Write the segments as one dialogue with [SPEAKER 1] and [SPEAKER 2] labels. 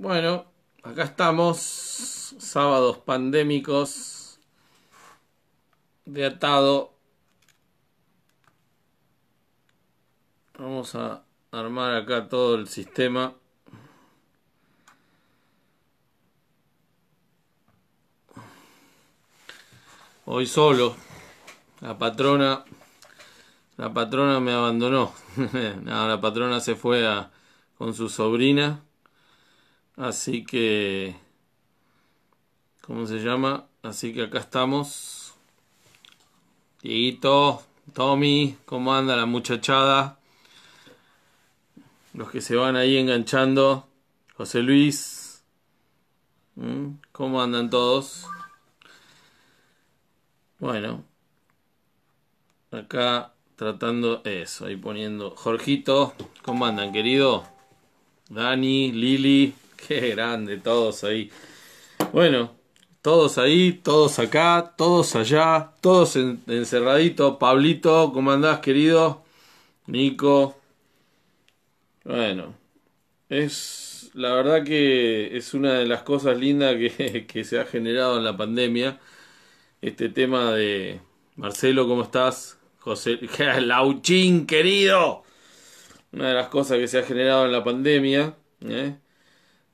[SPEAKER 1] Bueno, acá estamos, sábados pandémicos, de atado. Vamos a armar acá todo el sistema. Hoy solo, la patrona, la patrona me abandonó. no, la patrona se fue con su sobrina Así que, ¿cómo se llama? Así que acá estamos. Dieguito, Tommy, ¿cómo anda la muchachada? Los que se van ahí enganchando. José Luis, ¿cómo andan todos? Bueno, acá tratando eso, ahí poniendo. Jorgito, ¿cómo andan, querido? Dani, Lili, Qué grande, todos ahí. Bueno, todos ahí, todos acá, todos allá, todos encerraditos. Pablito, ¿cómo andás, querido? Nico. Bueno, es la verdad que es una de las cosas lindas que, que se ha generado en la pandemia. Este tema de Marcelo, ¿cómo estás? José Lauchín, querido. Una de las cosas que se ha generado en la pandemia. ¿eh?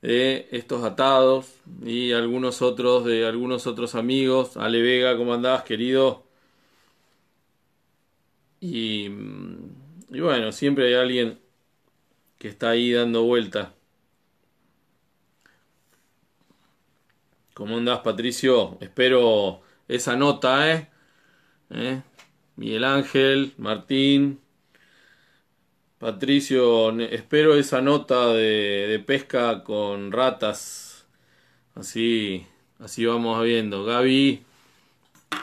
[SPEAKER 1] de estos atados y algunos otros de algunos otros amigos. Ale Vega, ¿cómo andas querido? Mm, y, bueno, siempre hay alguien que está ahí dando vuelta. ¿Cómo andas Patricio? Espero esa nota, ¿eh? ¿Eh? Miguel Ángel, Martín, Patricio, espero esa nota de, pesca con ratas. Así, así vamos viendo. Gaby,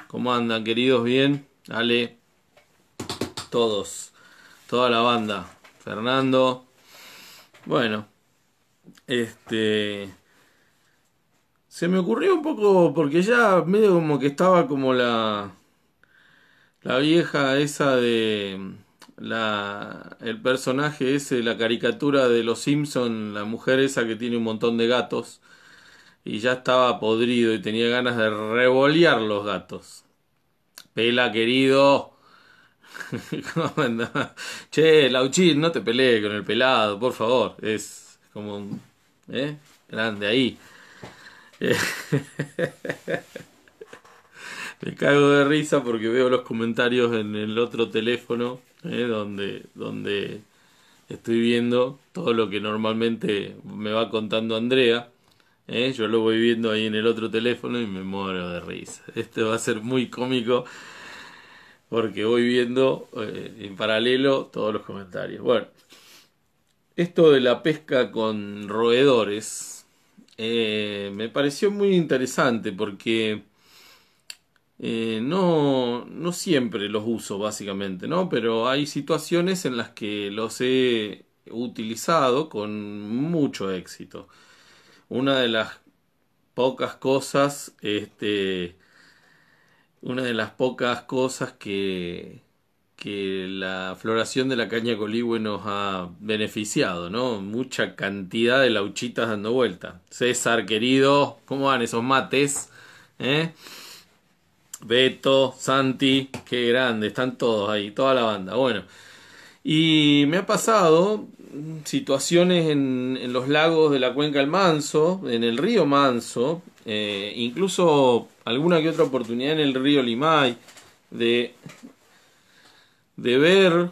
[SPEAKER 1] ¿cómo andan queridos? ¿Bien? Ale, todos, toda la banda. Fernando, bueno, este... Se me ocurrió un poco, porque ya medio como que estaba como la... La vieja esa de la, el personaje ese, la caricatura de Los Simpson, la mujer esa que tiene un montón de gatos y ya estaba podrido y tenía ganas de revolear los gatos. Pela querido. che, Lauchín, no te pelees con el pelado, por favor. Es como ¿eh? grande ahí. Me cago de risa porque veo los comentarios en el otro teléfono. ¿eh? donde, donde estoy viendo todo lo que normalmente me va contando Andrea. ¿eh? Yo lo voy viendo ahí en el otro teléfono y me muero de risa. Este va a ser muy cómico porque voy viendo eh, en paralelo todos los comentarios. Bueno, esto de la pesca con roedores me pareció muy interesante porque eh, no, no siempre los uso básicamente, ¿no? Pero hay situaciones en las que los he utilizado con mucho éxito. Una de las pocas cosas, este, una de las pocas cosas que, que la floración de la caña coligüe nos ha beneficiado, ¿no? Mucha cantidad de lauchitas dando vuelta. César, querido, ¿cómo van esos mates? ¿Eh? Beto, Santi, qué grande, están todos ahí, toda la banda. Bueno, y me ha pasado situaciones en, los lagos de la cuenca del Manso, en el río Manso, eh, incluso alguna que otra oportunidad en el río Limay, de, de ver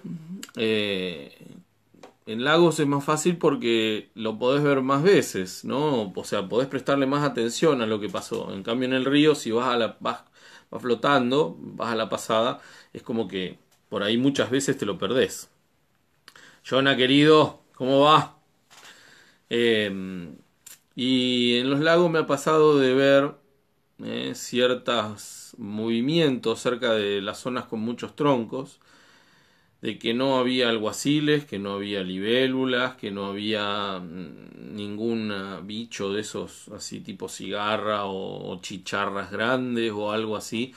[SPEAKER 1] eh, en lagos es más fácil porque lo podés ver más veces, ¿no? O sea, podés prestarle más atención a lo que pasó. En cambio, en el río, si vas a la va flotando, vas a la pasada, es como que por ahí muchas veces te lo perdés. Jonah, querido, ¿cómo va? Em, y en los lagos me ha pasado de ver eh, ciertos movimientos cerca de las zonas con muchos troncos de que no había alguaciles, que no había libélulas, que no había mm, ningún ah, bicho de esos así tipo cigarra o, chicharras grandes o algo así,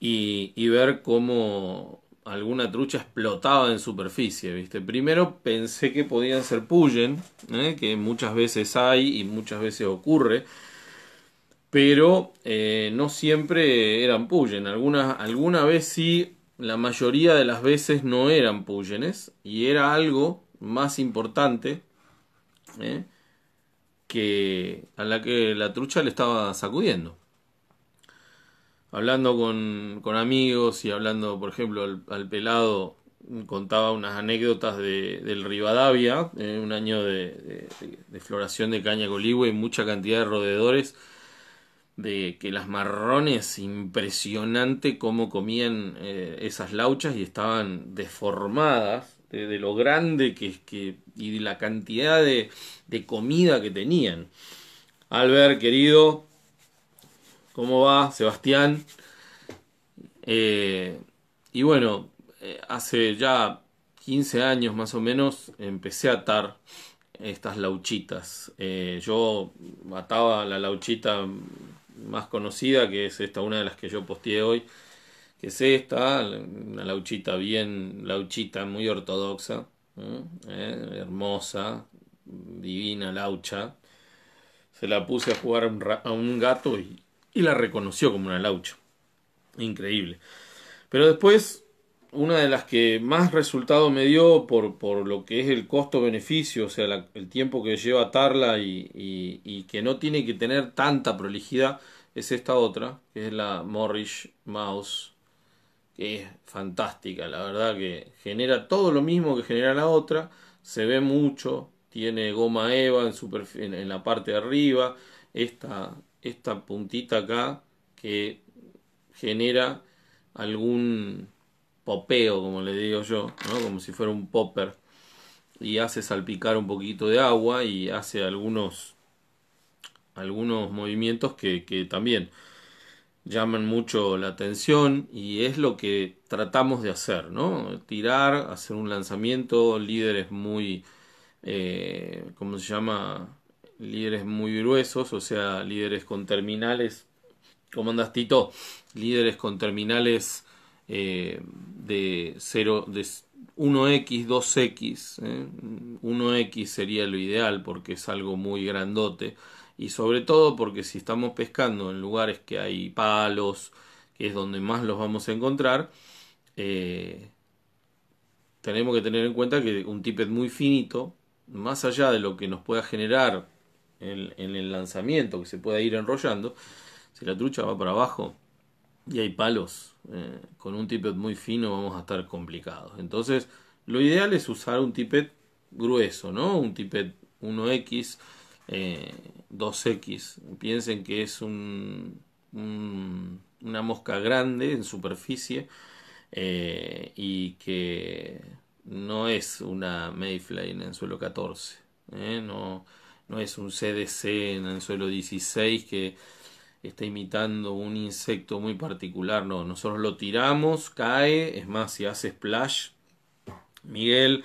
[SPEAKER 1] y, ver cómo alguna trucha explotaba en superficie, ¿viste? Primero pensé que podían ser puyen, ¿eh? que muchas veces hay y muchas veces ocurre, pero eh, no siempre eran puyen, alguna vez sí la mayoría de las veces no eran pullenes y era algo más importante ¿eh? que a la que la trucha le estaba sacudiendo. Hablando con, amigos y hablando, por ejemplo, al, pelado, contaba unas anécdotas del Rivadavia, ¿eh? un año de, de, floración de caña coligüe y mucha cantidad de roedores de que las marrones, impresionante cómo comían eh, esas lauchas y estaban deformadas de, lo grande que, que, y de la cantidad de, de comida que tenían. Albert, querido, ¿cómo va? Sebastián. Eh, y bueno, eh, hace ya 15 años más o menos empecé a atar estas lauchitas. yo ataba la lauchita más conocida, que es esta, una de las que yo posteé hoy, que es esta, una lauchita bien, lauchita muy ortodoxa, eh, hermosa, divina laucha. Se la puse a jugar a un, a un gato y, y la reconoció como una laucha. Increíble. Pero después una de las que más resultado me dio por, lo que es el costo-beneficio, o sea, el tiempo que lleva Tarla y, que no tiene que tener tanta prolijidad, es esta otra, que es la Morris Mouse, que es fantástica, la verdad que genera todo lo mismo que genera la otra, se ve mucho, tiene goma Eva en, en la parte de arriba, esta, esta puntita acá que genera algún popeo, como le digo yo, como si fuera un popper, y hace salpicar un poquito de agua y hace algunos, algunos movimientos que, también llaman mucho la atención y es lo que tratamos de hacer, ¿no? Tirar, hacer un lanzamiento, líderes muy, eh, como se llama? Líderes muy gruesos, o sea, líderes con terminales, como andas Tito? Líderes con terminales eh, de 0, 1x, 2x. 1 1x sería lo ideal porque es algo muy grandote. Y sobre todo porque si estamos pescando en lugares que hay palos, que es donde más los vamos a encontrar, eh, tenemos que tener en cuenta que un tippet muy finito, más allá de lo que nos pueda generar en el lanzamiento, que se pueda ir enrollando, si la trucha va para abajo, y hay palos. Eh, con un tippet muy fino vamos a estar complicados. Entonces, lo ideal es usar un tippet grueso, ¿no? Un tippet 1X, 2X. Piensen que es un, una mosca grande en superficie eh, y que no es una Mayfly en suelo 14. Eh, no, no es un CDC en el suelo 16 que está imitando un insecto muy particular. No, nosotros lo tiramos, cae, es más, si hace splash, Miguel.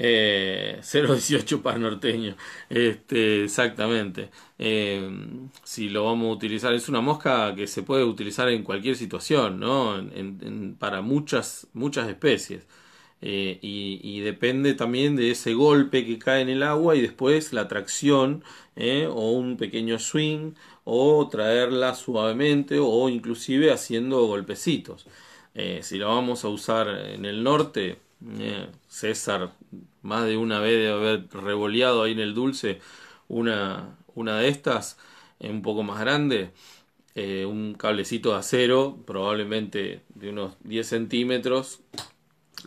[SPEAKER 1] 018 para norteño, este, exactamente. Eh, si lo vamos a utilizar, es una mosca que se puede utilizar en cualquier situación, para muchas, muchas especies. Eh, y, y, depende también de ese golpe que cae en el agua y después la tracción eh, o un pequeño swing o traerla suavemente o inclusive haciendo golpecitos. Eh, si la vamos a usar en el norte, eh, César más de una vez de haber revoleado ahí en el dulce una, una de estas, un poco más grande, eh, un cablecito de acero, probablemente de unos 10 centímetros,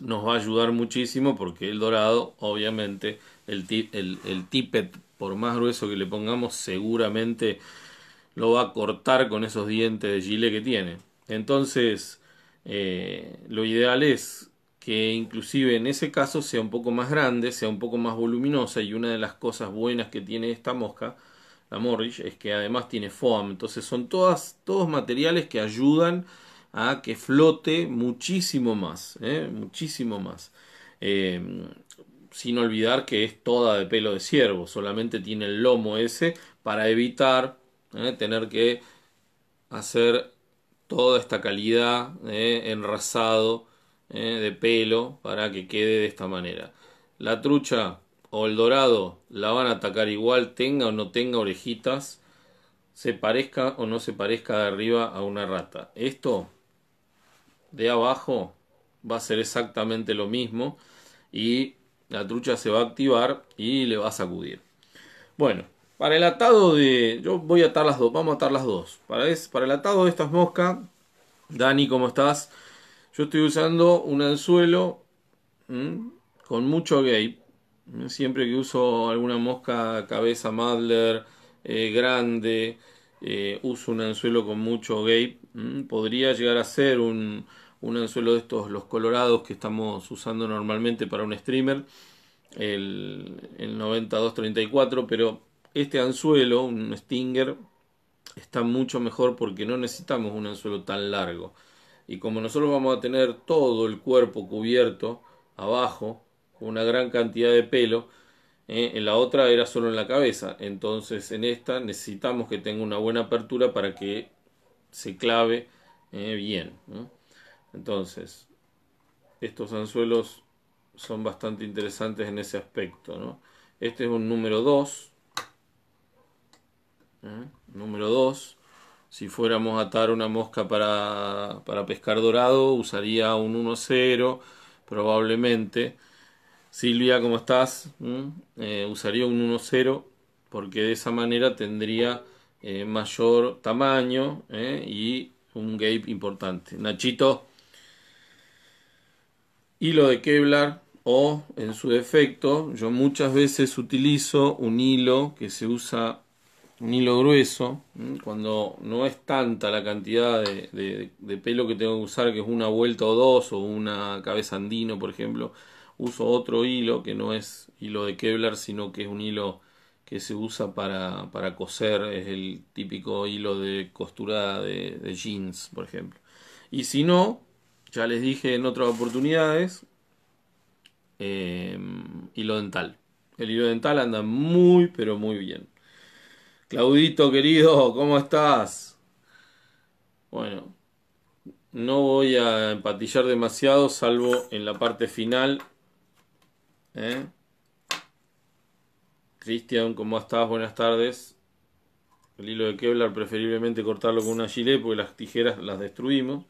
[SPEAKER 1] nos va a ayudar muchísimo porque el dorado, obviamente, el, el, el tippet, por más grueso que le pongamos, seguramente lo va a cortar con esos dientes de gile que tiene. Entonces, eh, lo ideal es que inclusive en ese caso sea un poco más grande, sea un poco más voluminosa y una de las cosas buenas que tiene esta mosca, la Morrish, es que además tiene foam, entonces son todas, todos materiales que ayudan a que flote muchísimo más, ¿eh? muchísimo más. Eh, sin olvidar que es toda de pelo de ciervo, solamente tiene el lomo ese para evitar ¿eh? tener que hacer toda esta calidad ¿eh? enrasado ¿eh? de pelo para que quede de esta manera. La trucha o el dorado la van a atacar igual, tenga o no tenga orejitas, se parezca o no se parezca de arriba a una rata. Esto de abajo va a ser exactamente lo mismo y la trucha se va a activar y le va a sacudir. Bueno, para el atado de... Yo voy a atar las dos, vamos a atar las dos. Para, para el atado de estas moscas, Dani, ¿cómo estás? Yo estoy usando un anzuelo con mucho gape Siempre que uso alguna mosca, cabeza Madler, eh, grande, eh, uso un anzuelo con mucho gape Podría llegar a ser un, un anzuelo de estos, los colorados que estamos usando normalmente para un streamer, el, el 9234, pero este anzuelo, un stinger, está mucho mejor porque no necesitamos un anzuelo tan largo. Y como nosotros vamos a tener todo el cuerpo cubierto abajo, con una gran cantidad de pelo, eh, en la otra era solo en la cabeza. Entonces en esta necesitamos que tenga una buena apertura para que se clave eh, bien. Entonces, estos anzuelos son bastante interesantes en ese aspecto. Este es un número 2 ¿eh? Número 2. Si fuéramos a atar una mosca para, pescar dorado, usaría un 1-0, probablemente. Silvia, ¿cómo estás? ¿Mm? Eh, usaría un 1-0 porque de esa manera tendría eh, mayor tamaño y un gape importante. Nachito, hilo de Kevlar o en su defecto, yo muchas veces utilizo un hilo que se usa un hilo grueso, cuando no es tanta la cantidad de, pelo que tengo que usar, que es una vuelta o dos, o una cabeza andino, por ejemplo, uso otro hilo que no es hilo de Kevlar, sino que es un hilo que se usa para, coser, es el típico hilo de costura de, jeans, por ejemplo. Y si no, ya les dije en otras oportunidades, eh, hilo dental. El hilo dental anda muy, pero muy bien. Claudito querido, ¿cómo estás? Bueno, no voy a empatillar demasiado, salvo en la parte final. ¿eh? Cristian, ¿cómo estás? Buenas tardes. El hilo de Kevlar, preferiblemente cortarlo con una gilet porque las tijeras las destruimos.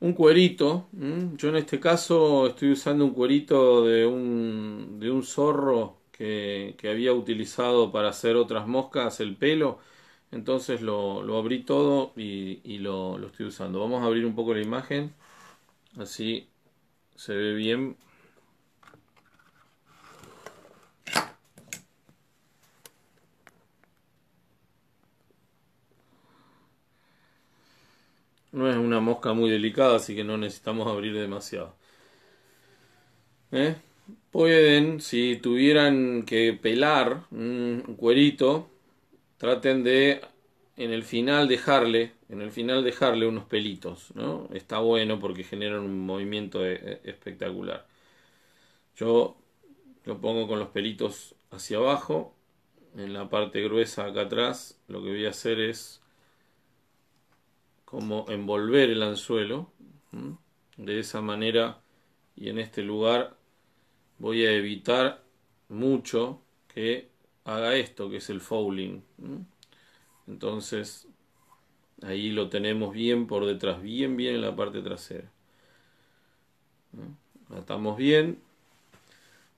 [SPEAKER 1] Un cuerito. Yo en este caso estoy usando un cuerito de un, de un zorro que, había utilizado para hacer otras moscas el pelo. Entonces lo, abrí todo y, lo, estoy usando. Vamos a abrir un poco la imagen. Así se ve bien. No es una mosca muy delicada, así que no necesitamos abrir demasiado. ¿Eh? Pueden, si tuvieran que pelar un cuerito, traten de en el final dejarle, en el final dejarle unos pelitos, ¿no? Está bueno porque generan un movimiento eh, eh, espectacular. Yo lo pongo con los pelitos hacia abajo, en la parte gruesa acá atrás, lo que voy a hacer es como envolver el anzuelo, de esa manera y en este lugar voy a evitar mucho que haga esto, que es el fouling. Entonces, ahí lo tenemos bien por detrás, bien, bien en la parte trasera. Atamos bien.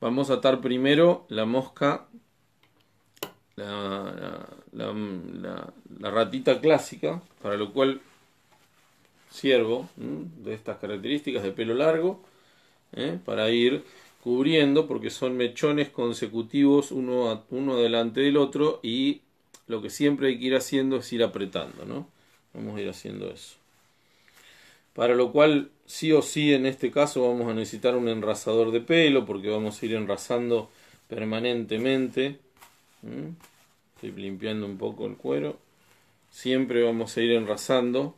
[SPEAKER 1] Vamos a atar primero la mosca, la, ratita clásica, para lo cual ciervo de estas características de pelo largo, ¿eh? para ir cubriendo porque son mechones consecutivos uno, uno delante del otro y lo que siempre hay que ir haciendo es ir apretando, ¿no? Vamos a ir haciendo eso. Para lo cual sí o sí en este caso vamos a necesitar un enrasador de pelo porque vamos a ir enrasando permanentemente. Estoy limpiando un poco el cuero. Siempre vamos a ir enrasando.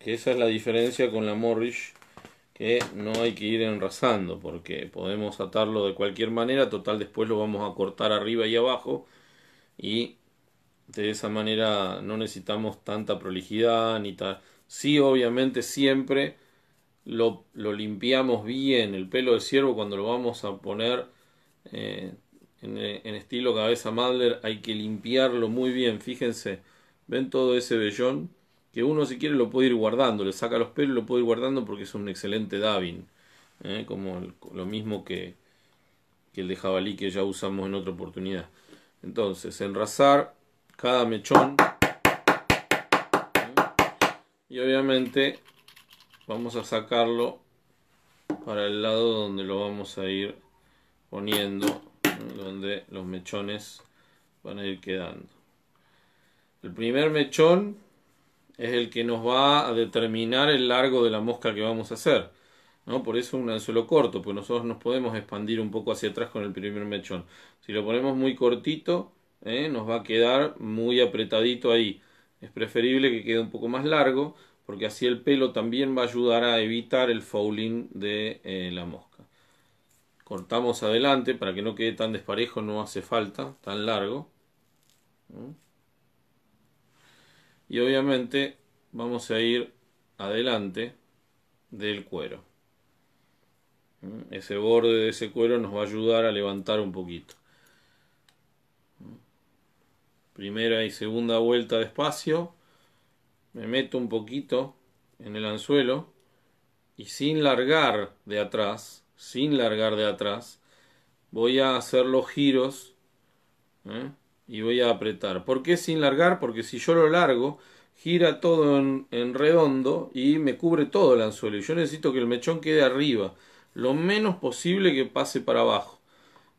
[SPEAKER 1] esa es la diferencia con la Morrish que no hay que ir enrasando porque podemos atarlo de cualquier manera, total después lo vamos a cortar arriba y abajo y de esa manera no necesitamos tanta prolijidad ni tal. Sí, obviamente siempre lo, limpiamos bien el pelo del ciervo cuando lo vamos a poner eh, en, eh, en, estilo cabeza Madler hay que limpiarlo muy bien, fíjense, ven todo ese vellón que uno si quiere lo puede ir guardando, le saca los pelos y lo puede ir guardando porque es un excelente davin, ¿eh? como lo mismo que, el de jabalí que ya usamos en otra oportunidad. Entonces, enrasar cada mechón ¿eh? y obviamente vamos a sacarlo para el lado donde lo vamos a ir poniendo, ¿eh? donde los mechones van a ir quedando. El primer mechón es el que nos va a determinar el largo de la mosca que vamos a hacer. ¿no? Por eso un anzuelo corto, pues nosotros nos podemos expandir un poco hacia atrás con el primer mechón. Si lo ponemos muy cortito, ¿eh? nos va a quedar muy apretadito ahí. Es preferible que quede un poco más largo, porque así el pelo también va a ayudar a evitar el fouling de eh, la mosca. Cortamos adelante para que no quede tan desparejo, no hace falta, tan largo y obviamente vamos a ir adelante del cuero. Ese borde de ese cuero nos va a ayudar a levantar un poquito. Primera y segunda vuelta despacio. Me meto un poquito en el anzuelo y sin largar de atrás, sin largar de atrás, voy a hacer los giros ¿eh? y voy a apretar. ¿Por qué sin largar? Porque si yo lo largo, gira todo en, redondo y me cubre todo el anzuelo. yo necesito que el mechón quede arriba, lo menos posible que pase para abajo.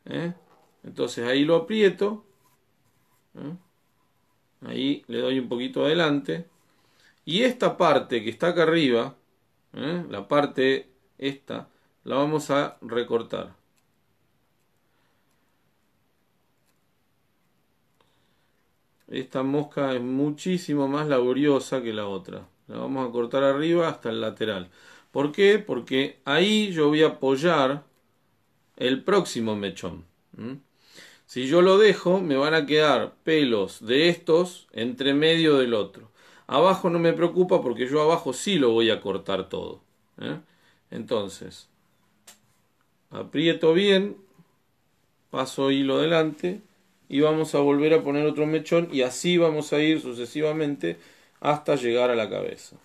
[SPEAKER 1] ¿eh? Entonces ahí lo aprieto. ¿eh? Ahí le doy un poquito adelante. Y esta parte que está acá arriba, ¿eh? la parte esta, la vamos a recortar. esta mosca es muchísimo más laboriosa que la otra. La vamos a cortar arriba hasta el lateral. ¿Por qué? Porque ahí yo voy a apoyar el próximo mechón. Si yo lo dejo, me van a quedar pelos de estos entre medio del otro. Abajo no me preocupa porque yo abajo sí lo voy a cortar todo. ¿eh? Entonces, aprieto bien, paso hilo delante y vamos a volver a poner otro mechón y así vamos a ir sucesivamente hasta llegar a la cabeza.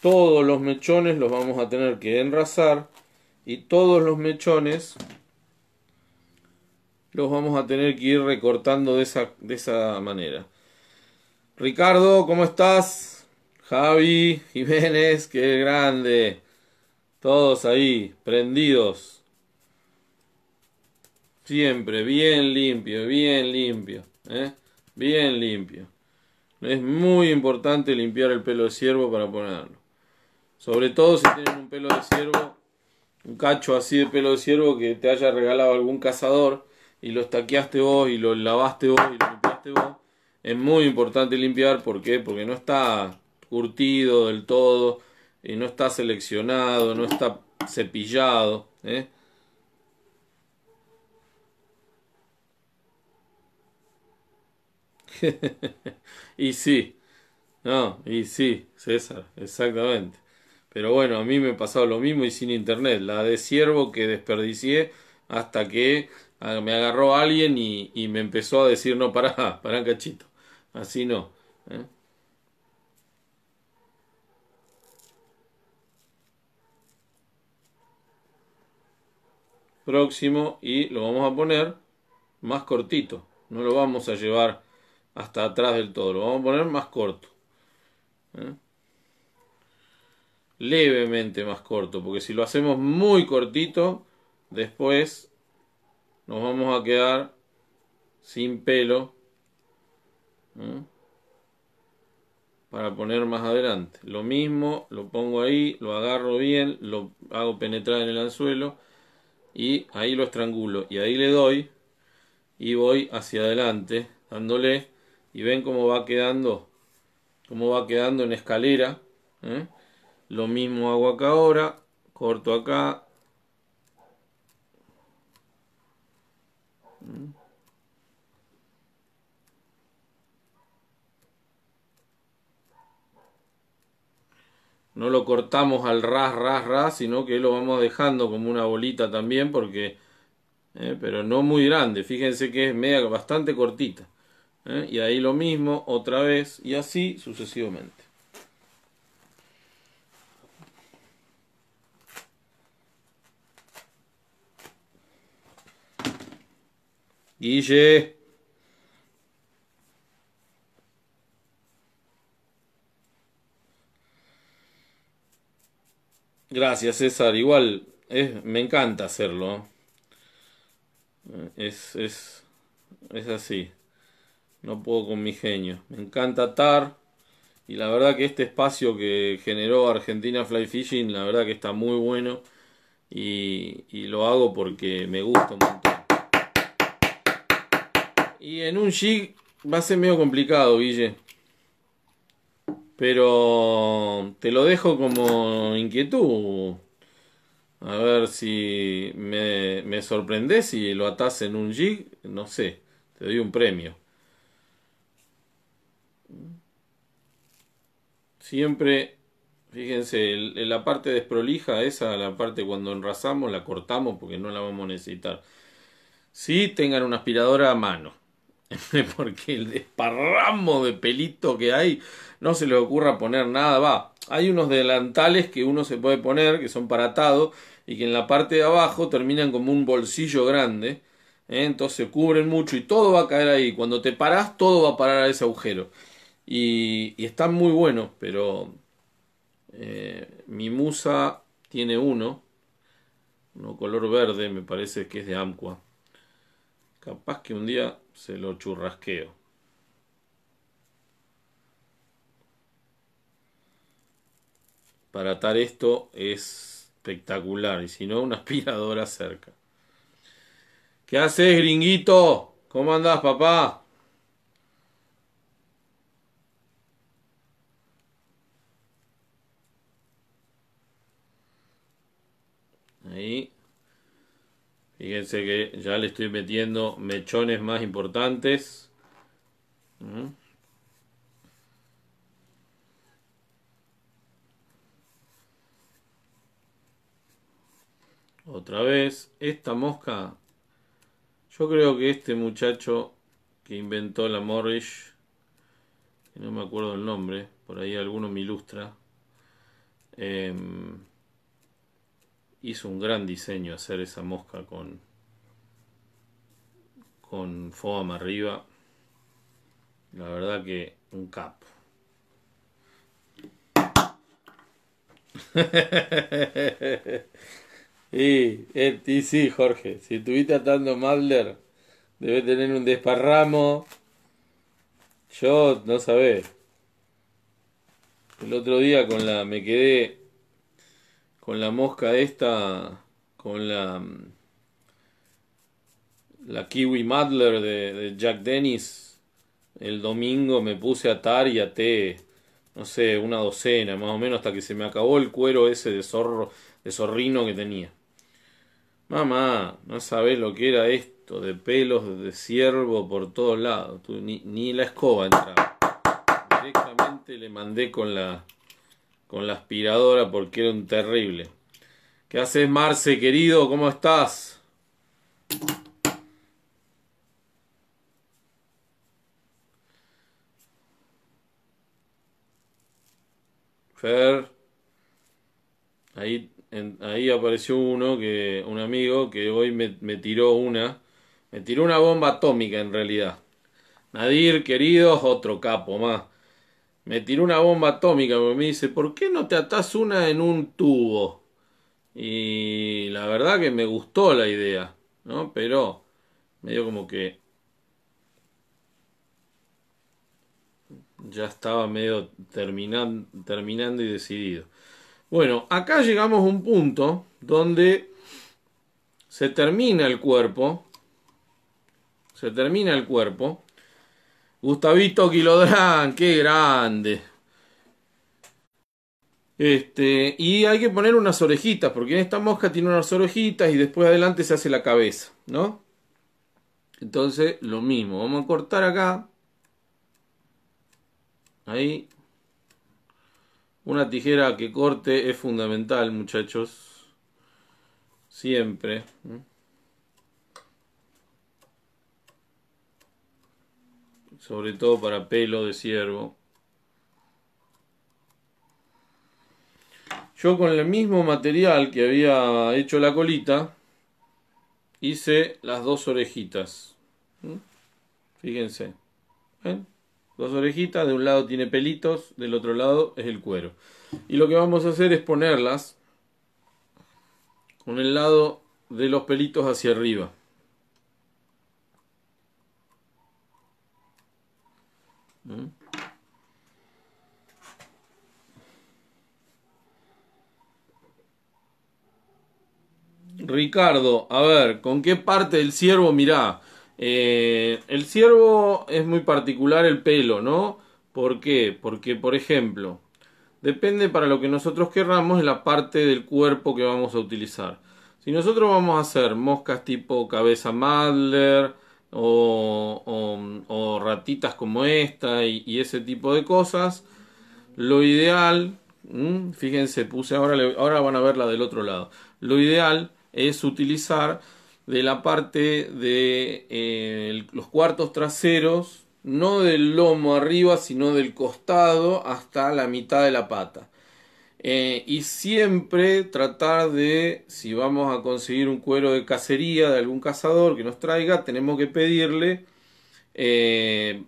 [SPEAKER 1] Todos los mechones los vamos a tener que enrasar y todos los mechones los vamos a tener que ir recortando de esa, de esa manera. Ricardo, ¿cómo estás? Javi, Jiménez, qué grande. Todos ahí, prendidos. Siempre, bien limpio, bien limpio. ¿eh? Bien limpio. Es muy importante limpiar el pelo de ciervo para ponerlo. Sobre todo si tienes un pelo de ciervo, un cacho así de pelo de ciervo que te haya regalado algún cazador y lo estaqueaste vos y lo lavaste vos y lo limpiaste vos. Es muy importante limpiar, ¿por qué? Porque no está curtido del todo, y no está seleccionado, no está cepillado. ¿eh? y sí, no, y sí, César, exactamente. Pero bueno, a mí me ha pasado lo mismo y sin internet, la de siervo que desperdicié hasta que ah, me agarró alguien y, me empezó a decir, no, pará, pará cachito, así no. ¿eh? próximo y lo vamos a poner más cortito. No lo vamos a llevar hasta atrás del todo. Lo vamos a poner más corto. ¿eh? Levemente más corto, porque si lo hacemos muy cortito, después nos vamos a quedar sin pelo. ¿eh? Para poner más adelante. Lo mismo, lo pongo ahí, lo agarro bien, lo hago penetrar en el anzuelo y ahí lo estrangulo y ahí le doy y voy hacia adelante dándole y ven cómo va quedando, cómo va quedando en escalera. ¿eh? Lo mismo hago acá ahora, corto acá. No lo cortamos al ras, ras, ras, sino que lo vamos dejando como una bolita también, porque, ¿eh? pero no muy grande. Fíjense que es media, bastante cortita. ¿eh? y ahí lo mismo otra vez y así sucesivamente. Guille. Gracias, César. Igual, me encanta hacerlo. Es, es, es así no puedo con mi genio. Me encanta atar Y la verdad que este espacio que generó Argentina Fly Fishing, la verdad que está muy bueno. Y, lo hago porque me gusta un Y en un jig va a ser medio complicado, Guille. Pero te lo dejo como inquietud. A ver si me, me sorprendes si lo atas en un jig. No sé, te doy un premio. Siempre, fíjense, en la parte desprolija, esa la parte cuando enrasamos la cortamos porque no la vamos a necesitar. si tengan una aspiradora a mano. porque el desparramo de pelito que hay, no se les ocurra poner nada, va. Hay unos delantales que uno se puede poner, que son para atado, y que en la parte de abajo terminan como un bolsillo grande. ¿eh? entonces Entonces cubren mucho y todo va a caer ahí. Cuando te paras todo va a parar a ese agujero. Y, están muy buenos, pero eh, mi musa tiene uno, uno color verde, me parece que es de Amqua. Capaz que un día se lo churrasqueo. Para atar esto es espectacular, y si no, una aspiradora cerca. ¿Qué haces, gringuito? ¿Cómo andás, papá? Ahí. Fíjense que ya le estoy metiendo mechones más importantes. Otra vez, esta mosca, yo creo que este muchacho que inventó la Morrish, no me acuerdo el nombre, por ahí alguno me ilustra, em, hizo un gran diseño hacer esa mosca con, con foam arriba. La verdad que un capo. y, eh, y, sí, Jorge, si estuviste atando Madler, debe tener un desparramo. Yo no sabés. El otro día con la me quedé con la mosca esta, con la, mm, la Kiwi Madler de, Jack Dennis, el domingo me puse a atar y até, no sé, una docena más o menos hasta que se me acabó el cuero ese de zorrino que tenía. Mamá, no sabés lo que era esto, de pelos de ciervo por todos lados, ni, ni la escoba entraba. Directamente le mandé con la, con la aspiradora porque era un terrible. ¿Qué haces, Marce, querido? ¿Cómo estás? Fer. Ahí, ahí apareció uno, que, un amigo, que hoy me, tiró una. Me tiró una bomba atómica en realidad. Nadir, queridos, otro capo más me tiró una bomba atómica porque me dice, ¿por qué no te atás una en un tubo? Y la verdad que me gustó la idea, ¿no? Pero medio como que ya estaba medio terminando y decidido. Bueno, acá llegamos a un punto donde se termina el cuerpo, se termina el cuerpo, Gustavito Quilodrán, qué grande. Este, y hay que poner unas orejitas, porque en esta mosca tiene unas orejitas y después adelante se hace la cabeza, ¿no? Entonces, lo mismo, vamos a cortar acá. Ahí. Una tijera que corte es fundamental, muchachos. Siempre. sobre todo para pelo de ciervo. Yo con el mismo material que había hecho la colita, hice las dos orejitas. ¿Mm? Fíjense. ¿Ven? Dos orejitas, de un lado tiene pelitos, del otro lado es el cuero. Y lo que vamos a hacer es ponerlas con el lado de los pelitos hacia arriba. Ricardo, a ver, ¿con qué parte del ciervo mirá? Eh, el ciervo es muy particular el pelo, ¿no? ¿Por qué? Porque, por ejemplo, depende para lo que nosotros querramos la parte del cuerpo que vamos a utilizar. Si nosotros vamos a hacer moscas tipo cabeza Madler, o, ratitas como esta y, ese tipo de cosas. Lo ideal, fíjense, puse ahora, ahora van a verla del otro lado. Lo ideal es utilizar de la parte de eh, los cuartos traseros, no del lomo arriba, sino del costado hasta la mitad de la pata. Eh, y siempre tratar de, si vamos a conseguir un cuero de cacería de algún cazador que nos traiga, tenemos que pedirle eh,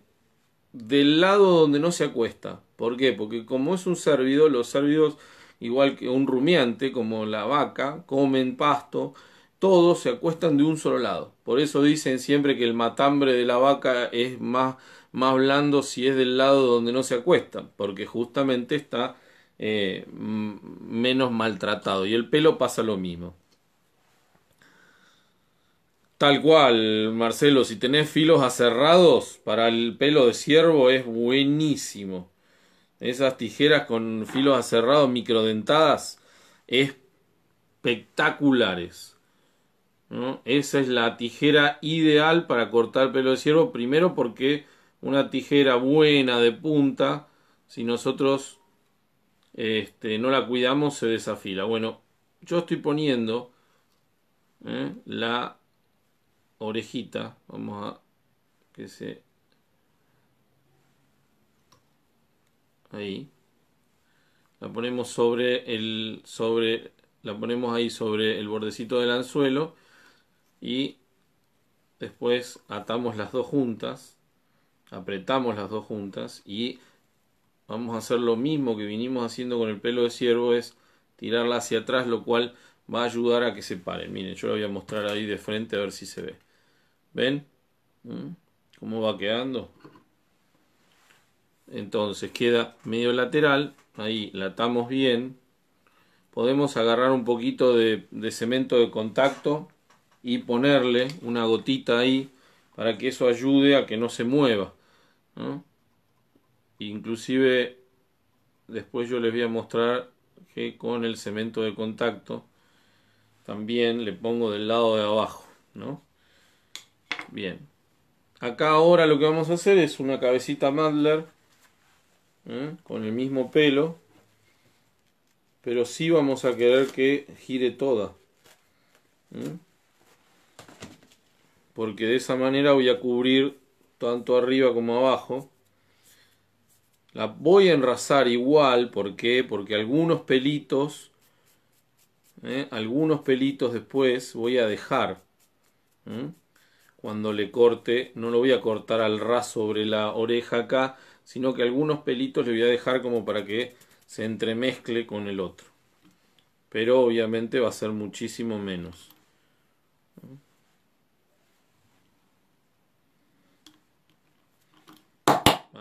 [SPEAKER 1] del lado donde no se acuesta. ¿Por qué? Porque como es un servidor los servidos igual que un rumiante, como la vaca, comen pasto, todos se acuestan de un solo lado. Por eso dicen siempre que el matambre de la vaca es más, más blando si es del lado donde no se acuesta porque justamente está eh, menos maltratado. Y el pelo pasa lo mismo. Tal cual, Marcelo, si tenés filos aserrados, para el pelo de ciervo es buenísimo. Esas tijeras con filos aserrados, microdentadas, espectaculares. Esa es la tijera ideal para cortar pelo de ciervo. Primero porque una tijera buena de punta, si nosotros este, no la cuidamos, se desafila. Bueno, yo estoy poniendo ¿eh? la orejita, vamos a que se... Ahí. La ponemos sobre el... sobre la ponemos ahí sobre el bordecito del anzuelo y después atamos las dos juntas, apretamos las dos juntas y vamos a hacer lo mismo que vinimos haciendo con el pelo de ciervo, es tirarla hacia atrás, lo cual va a ayudar a que se pare. Miren, yo lo voy a mostrar ahí de frente a ver si se ve. ¿Ven? ¿Mm? ¿Cómo va quedando? Entonces queda medio lateral, ahí atamos bien. Podemos agarrar un poquito de, cemento de contacto y ponerle una gotita ahí para que eso ayude a que no se mueva. Inclusive después yo les voy a mostrar que con el cemento de contacto también le pongo del lado de abajo, ¿no? Bien. Acá ahora lo que vamos a hacer es una cabecita Madler ¿eh? con el mismo pelo, pero sí vamos a querer que gire toda. ¿eh? Porque de esa manera voy a cubrir tanto arriba como abajo la voy a enrasar igual, ¿por qué? Porque algunos pelitos, ¿eh? algunos pelitos después voy a dejar. ¿eh? Cuando le corte, no lo voy a cortar al ras sobre la oreja acá, sino que algunos pelitos le voy a dejar como para que se entremezcle con el otro. Pero obviamente va a ser muchísimo menos.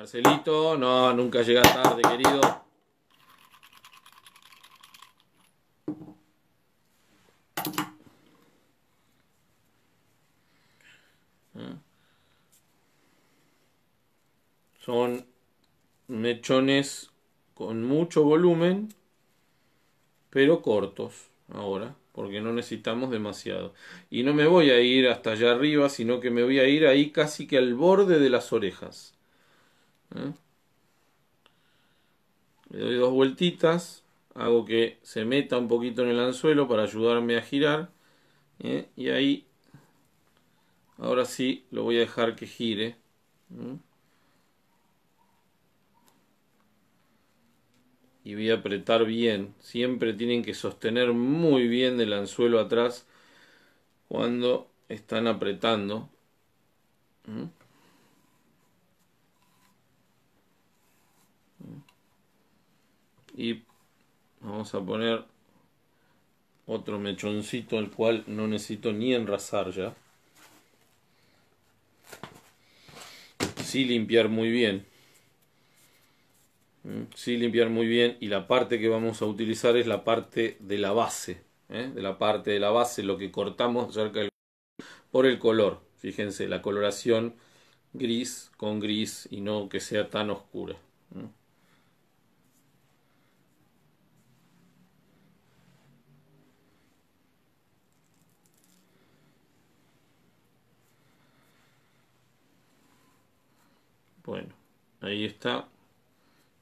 [SPEAKER 1] Marcelito, no, nunca llegas tarde, querido. Ah. Son mechones con mucho volumen, pero cortos ahora, porque no necesitamos demasiado. Y no me voy a ir hasta allá arriba, sino que me voy a ir ahí casi que al borde de las orejas. ¿Eh? Le doy dos vueltitas, hago que se meta un poquito en el anzuelo para ayudarme a girar. ¿eh? Y ahí, ahora sí, lo voy a dejar que gire. ¿eh? Y voy a apretar bien. Siempre tienen que sostener muy bien del anzuelo atrás cuando están apretando. y vamos a poner otro mechoncito el cual no necesito ni enrasar ya sí limpiar muy bien mm, sí limpiar muy bien y la parte que vamos a utilizar es la parte de la base ¿eh? de la parte de la base lo que cortamos cerca por el color fíjense la coloración gris con gris y no que sea tan oscura Bueno, ahí está.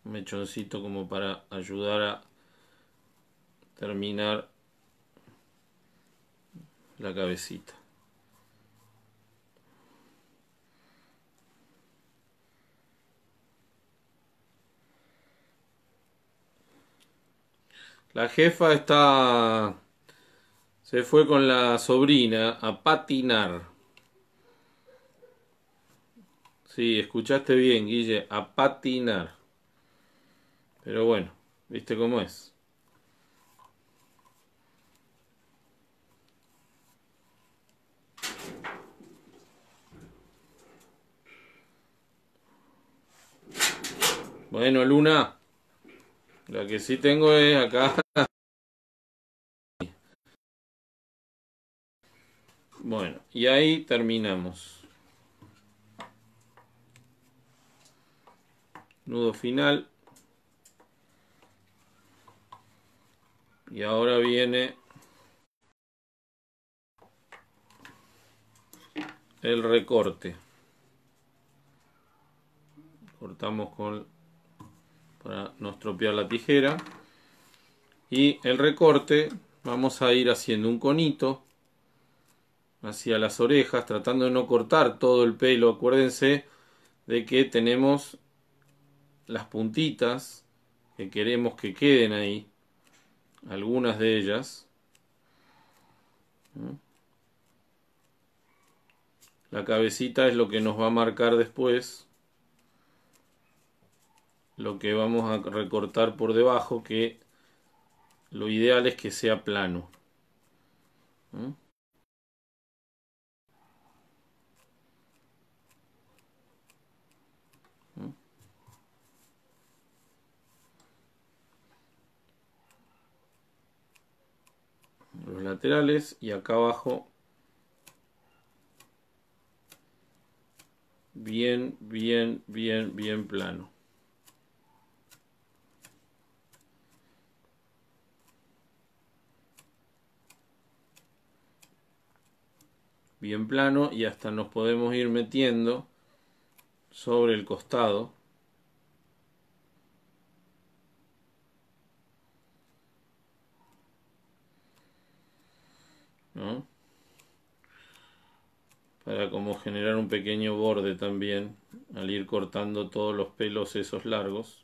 [SPEAKER 1] Un mechoncito como para ayudar a terminar la cabecita. La jefa está. se fue con la sobrina a patinar. Sí, escuchaste bien, Guille, a patinar. Pero bueno, ¿viste cómo es? Bueno, Luna, la que sí tengo es acá. Bueno, y ahí terminamos. nudo final. Y ahora viene el recorte. Cortamos con para no estropear la tijera. Y el recorte vamos a ir haciendo un conito hacia las orejas, tratando de no cortar todo el pelo. Acuérdense de que tenemos las puntitas que queremos que queden ahí, algunas de ellas. La cabecita es lo que nos va a marcar después lo que vamos a recortar por debajo que lo ideal es que sea plano. los laterales y acá abajo bien, bien, bien, bien plano. Bien plano y hasta nos podemos ir metiendo sobre el costado Para como generar un pequeño borde también al ir cortando todos los pelos esos largos.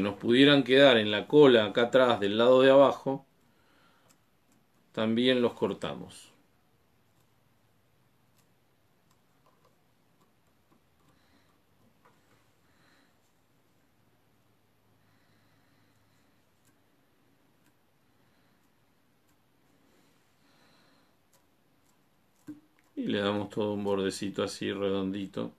[SPEAKER 1] nos pudieran quedar en la cola acá atrás del lado de abajo, también los cortamos. Y le damos todo un bordecito así redondito.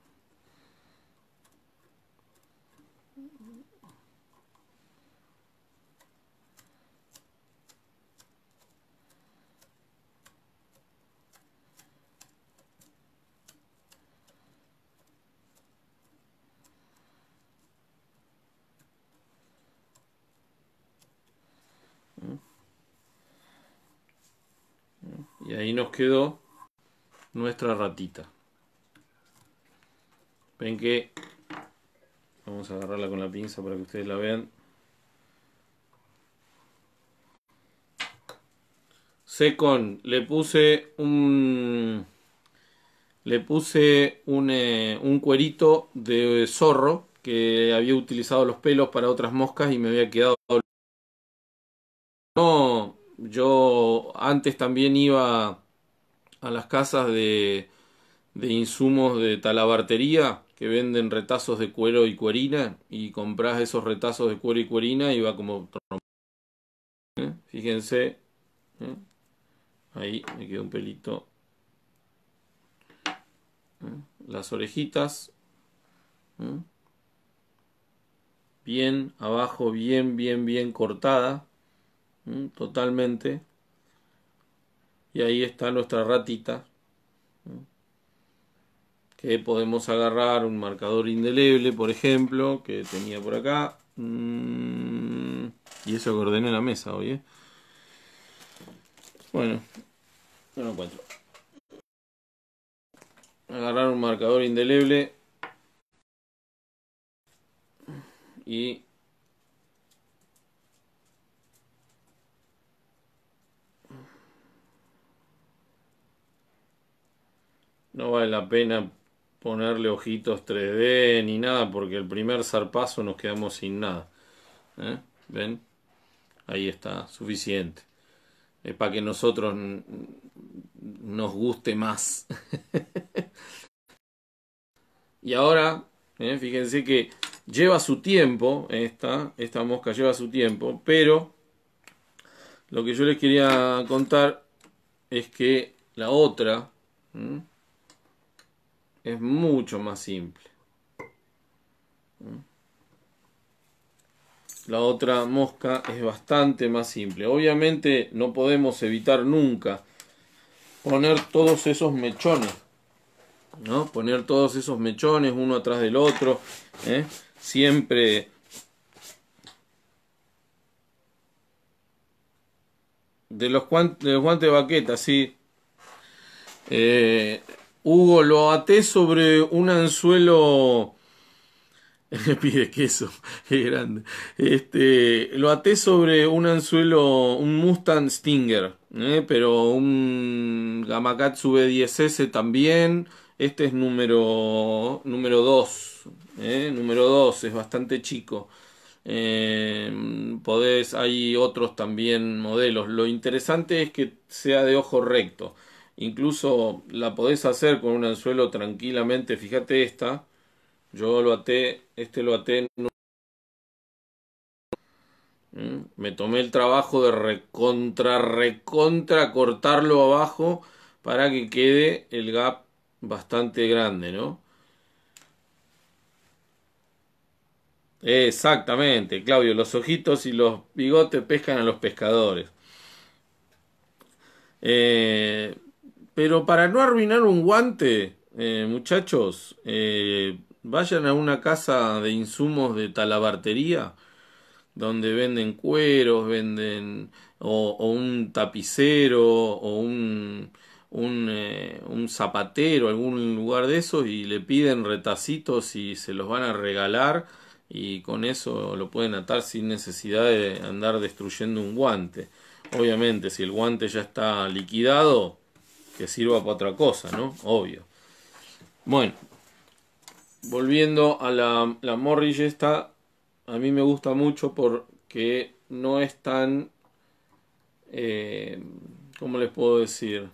[SPEAKER 1] y nos quedó nuestra ratita. Ven que... Vamos a agarrarla con la pinza para que ustedes la vean. Secon, le puse un... Le puse un, eh, un cuerito de zorro que había utilizado los pelos para otras moscas y me había quedado... No, yo antes también iba a las casas de, insumos de talabartería que venden retazos de cuero y cuerina y compras esos retazos de cuero y cuerina y va como ¿Eh? fíjense ¿Eh? ahí me quedó un pelito ¿Eh? las orejitas bien abajo bien bien bien cortada ¿Mm? totalmente y ahí está nuestra ratita, que podemos agarrar un marcador indeleble, por ejemplo, que tenía por acá. Mm, y eso que ordené la mesa oye ¿eh? Bueno, no lo encuentro. Agarrar un marcador indeleble y no vale la pena ponerle ojitos 3D ni nada porque el primer zarpazo nos quedamos sin nada. ¿Eh? ¿Ven? Ahí está, suficiente. Es para que nosotros nos guste más. y ahora, ¿eh? fíjense que lleva su tiempo, esta, esta mosca lleva su tiempo, pero lo que yo les quería contar es que la otra es mucho más simple. La otra mosca es bastante más simple. Obviamente no podemos evitar nunca poner todos esos mechones. ¿no? Poner todos esos mechones uno atrás del otro. ¿eh? Siempre de los, guantes de, los guantes de baqueta, sí. Eh, Hugo, lo até sobre un anzuelo. Pide queso, Es grande. Este, lo até sobre un anzuelo, un Mustang Stinger, ¿eh? pero un Gamakatsu v 10 s también. Este es número número 2, ¿eh? número 2, es bastante chico. Eh, podés, hay otros también modelos. Lo interesante es que sea de ojo recto. Incluso la podés hacer con un anzuelo tranquilamente. Fíjate esta. Yo lo até, este lo até mm, Me tomé el trabajo de recontra, recontra cortarlo abajo para que quede el gap bastante grande, ¿no? Exactamente, Claudio, los ojitos y los bigotes pescan a los pescadores. Eh, pero para no arruinar un guante, eh, muchachos, eh, vayan a una casa de insumos de talabartería donde venden cueros, venden o, un tapicero o un, eh, un, zapatero, algún lugar de esos y le piden retacitos y se los van a regalar y con eso lo pueden atar sin necesidad de andar destruyendo un guante. Obviamente, si el guante ya está liquidado, que sirva para otra cosa, ¿no? Obvio. Bueno, volviendo a la, la esta, a mí me gusta mucho porque no es tan, eh, ¿cómo les puedo decir?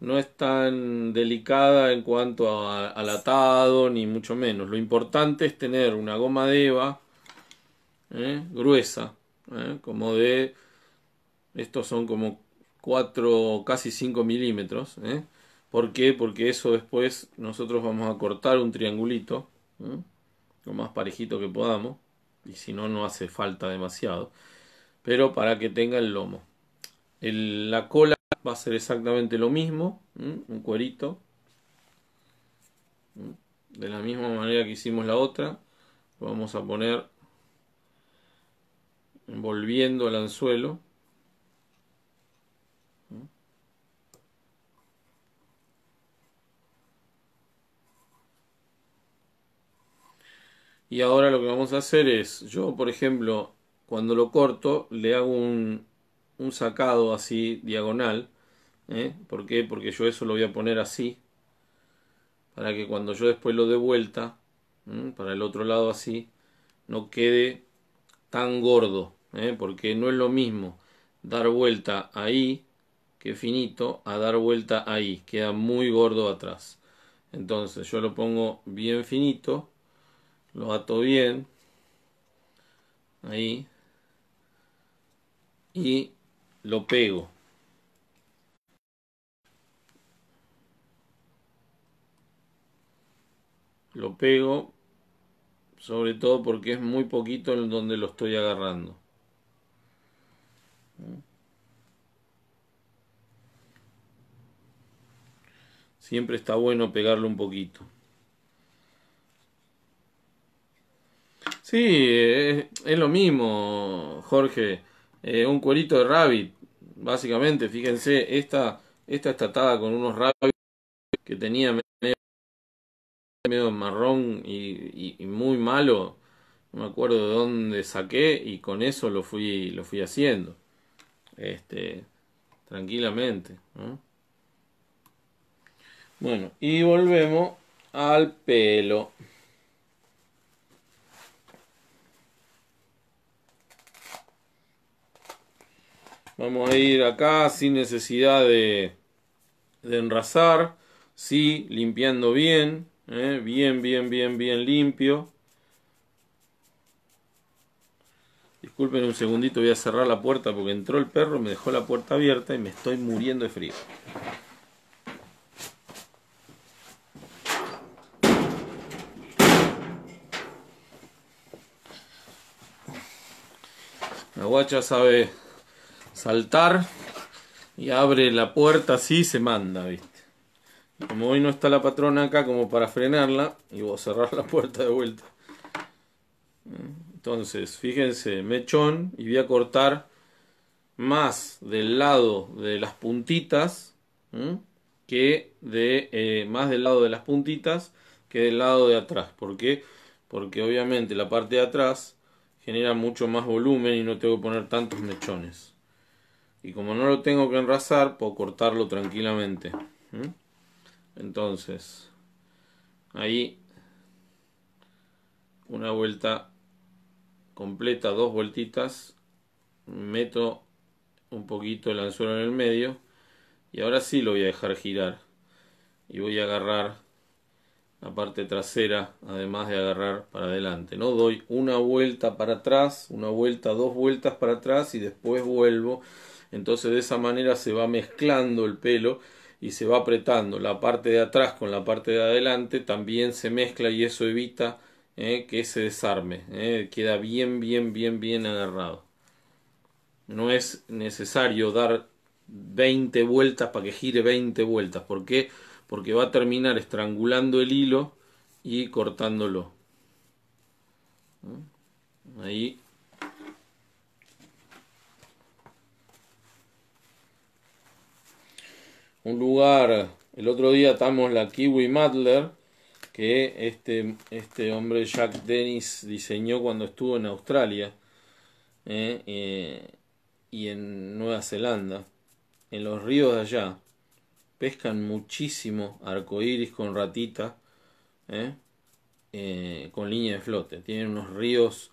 [SPEAKER 1] No es tan delicada en cuanto al atado, ni mucho menos. Lo importante es tener una goma de eva ¿eh? gruesa, ¿eh? como de... Estos son como 4, casi 5 milímetros. ¿eh? ¿Por qué? Porque eso después nosotros vamos a cortar un triangulito, ¿eh? lo más parejito que podamos, y si no, no hace falta demasiado. Pero para que tenga el lomo. la cola va a ser exactamente lo mismo, ¿eh? un cuerito. ¿eh? De la misma manera que hicimos la otra, vamos a poner envolviendo el anzuelo. Y ahora lo que vamos a hacer es, yo por ejemplo, cuando lo corto, le hago un, sacado así diagonal. ¿eh? ¿Por qué? Porque yo eso lo voy a poner así. Para que cuando yo después lo dé vuelta, para el otro lado así, no quede tan gordo. ¿eh? Porque no es lo mismo dar vuelta ahí, que finito, a dar vuelta ahí. Queda muy gordo atrás. Entonces yo lo pongo bien finito lo ato bien. Ahí. Y lo pego. Lo pego sobre todo porque es muy poquito en donde lo estoy agarrando. Siempre está bueno pegarlo un poquito. Sí, eh, es, lo mismo, Jorge. Eh, un cuerito de rabbit, básicamente. Fíjense, esta, esta está con unos rabbits que tenía medio, marrón y, muy malo. No me acuerdo de dónde saqué y con eso lo fui, lo fui haciendo. Este, tranquilamente. Bueno, y volvemos al pelo. Vamos a ir acá sin necesidad de, de enrasar, sí, limpiando bien, eh, bien, bien, bien, bien limpio. Disculpen un segundito, voy a cerrar la puerta porque entró el perro, me dejó la puerta abierta y me estoy muriendo de frío. La guacha sabe saltar y abre la puerta así se manda, ¿viste? Como hoy no está la patrona acá como para frenarla y voy a cerrar la puerta de vuelta. Entonces, fíjense, mechón y voy a cortar más del lado de las puntitas que de eh, más del lado de las puntitas que del lado de atrás. porque Porque obviamente la parte de atrás genera mucho más volumen y no tengo que poner tantos mechones. Y como no lo tengo que enrasar, puedo cortarlo tranquilamente. Entonces, ahí una vuelta completa, dos vueltitas, meto un poquito el anzuelo en el medio y ahora sí lo voy a dejar girar y voy a agarrar la parte trasera además de agarrar para adelante no doy una vuelta para atrás una vuelta dos vueltas para atrás y después vuelvo entonces de esa manera se va mezclando el pelo y se va apretando la parte de atrás con la parte de adelante también se mezcla y eso evita eh, que se desarme eh, queda bien bien bien bien agarrado no es necesario dar 20 vueltas para que gire 20 vueltas ¿por qué? porque va a terminar estrangulando el hilo y cortándolo ahí un lugar, el otro día estamos la Kiwi Madler, que este, este hombre Jack Dennis diseñó cuando estuvo en Australia eh, eh, y en Nueva Zelanda, en los ríos de allá. Pescan muchísimo arcoíris con ratita, eh, con línea de flote. Tienen unos ríos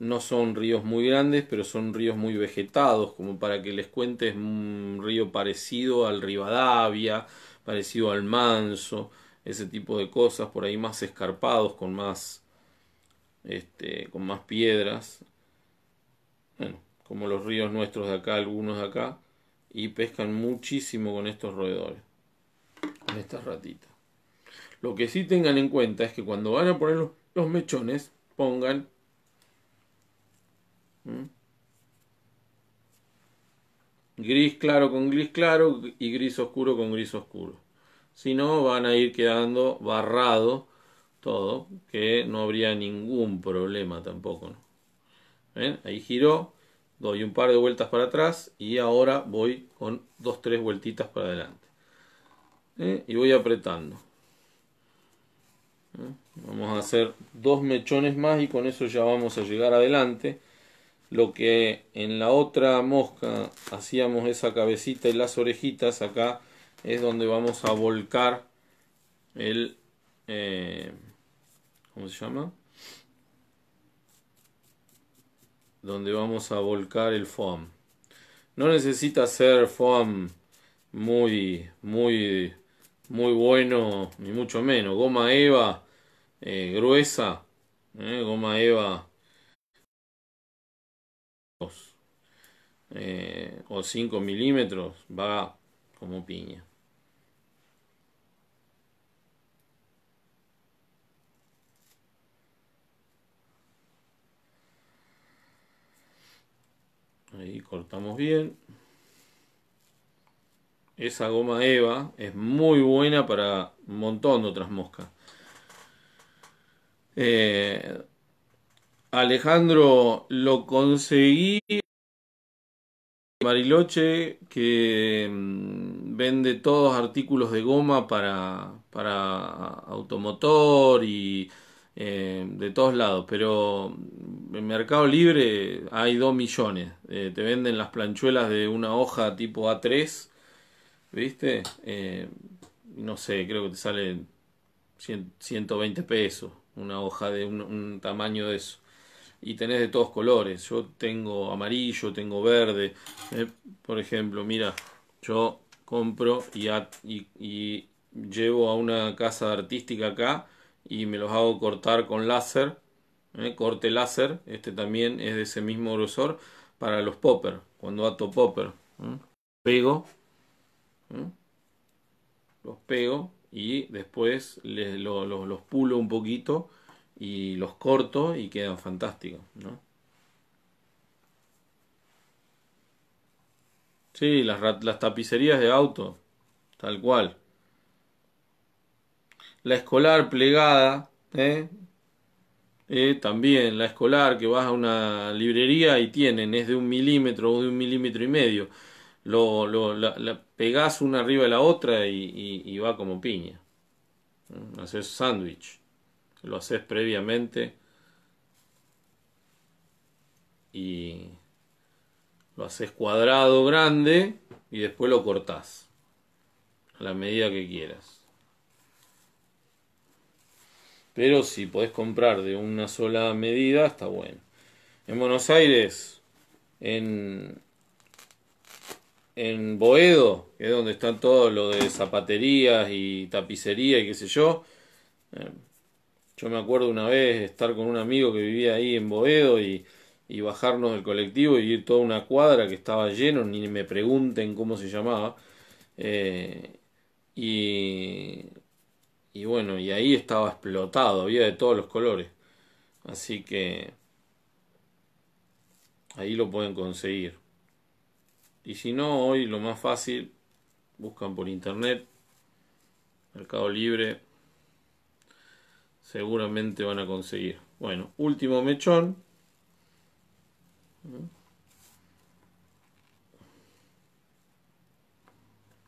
[SPEAKER 1] no son ríos muy grandes, pero son ríos muy vegetados, como para que les cuentes un río parecido al Rivadavia, parecido al Manso, ese tipo de cosas, por ahí más escarpados, con más, este, con más piedras. Bueno, como los ríos nuestros de acá, algunos de acá, y pescan muchísimo con estos roedores, con estas ratitas. Lo que sí tengan en cuenta es que cuando van a poner los mechones, pongan Mm. Gris claro con gris claro y gris oscuro con gris oscuro. Si no, van a ir quedando barrado todo, que no habría ningún problema tampoco. ¿Eh? Ahí giró, doy un par de vueltas para atrás y ahora voy con dos, tres vueltitas para adelante. ¿Eh? Y voy apretando. ¿Eh? Vamos a hacer dos mechones más y con eso ya vamos a llegar adelante lo que en la otra mosca hacíamos esa cabecita y las orejitas, acá es donde vamos a volcar el... Eh, ¿Cómo se llama? Donde vamos a volcar el foam. No necesita ser foam muy, muy, muy bueno, ni mucho menos. Goma Eva eh, gruesa, eh, goma Eva eh, o 5 milímetros va como piña. Ahí cortamos bien. Esa goma Eva es muy buena para un montón de otras moscas. Eh, Alejandro, lo conseguí Mariloche que mm, vende todos artículos de goma para, para automotor y eh, de todos lados, pero en Mercado Libre hay 2 millones. Eh, te venden las planchuelas de una hoja tipo A3, ¿viste? Eh, no sé, creo que te sale 120 pesos una hoja de un, un tamaño de eso y tenés de todos colores. Yo tengo amarillo, tengo verde. Eh, por ejemplo, mira, yo compro y, llevo a una casa artística acá y me los hago cortar con láser. Eh, corte láser, este también es de ese mismo grosor para los popper, cuando ato popper. ¿eh? pego, los pego y después los pulo un poquito y los corto y quedan fantásticos, ¿no? Sí, las, tapicerías de auto, tal cual. La escolar plegada, ¿eh? Eh, también la escolar que vas a una librería y tienen, es de un milímetro o de un milímetro y medio. Lo, lo la, pegás una arriba de la otra y, y va como piña. Haces sándwich lo haces previamente y lo haces cuadrado grande y después lo cortás a la medida que quieras. Pero si podés comprar de una sola medida, está bueno. En Buenos Aires, en, en Boedo, que es donde están todo lo de zapaterías y tapicería y qué sé yo, eh, yo me acuerdo una vez estar con un amigo que vivía ahí en Boedo y, bajarnos del colectivo y ir toda una cuadra que estaba lleno, ni me pregunten cómo se llamaba. Eh, y, y bueno, y ahí estaba explotado, había de todos los colores. Así que ahí lo pueden conseguir. Y si no, hoy lo más fácil, buscan por internet, Mercado Libre seguramente van a conseguir. Bueno, último mechón.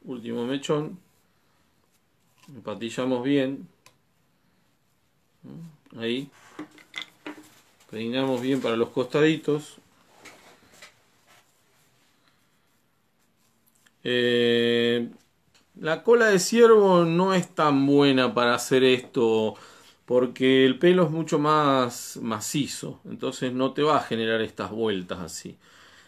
[SPEAKER 1] Último mechón. Empatillamos bien. Ahí. Peinamos bien para los costaditos. Eh, la cola de ciervo no es tan buena para hacer esto porque el pelo es mucho más macizo, entonces no te va a generar estas vueltas así.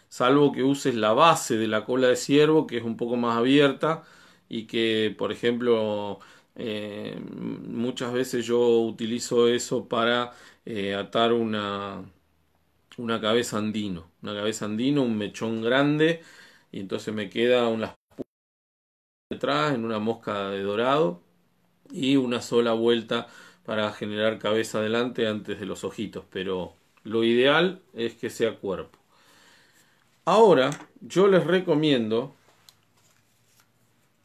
[SPEAKER 1] Salvo que uses la base de la cola de ciervo, que es un poco más abierta y que, por ejemplo, eh, muchas veces yo utilizo eso para eh, atar una, una cabeza andino, una cabeza andino, un mechón grande, y entonces me queda unas detrás en una mosca de dorado y una sola vuelta para generar cabeza adelante antes de los ojitos, pero lo ideal es que sea cuerpo. Ahora, yo les recomiendo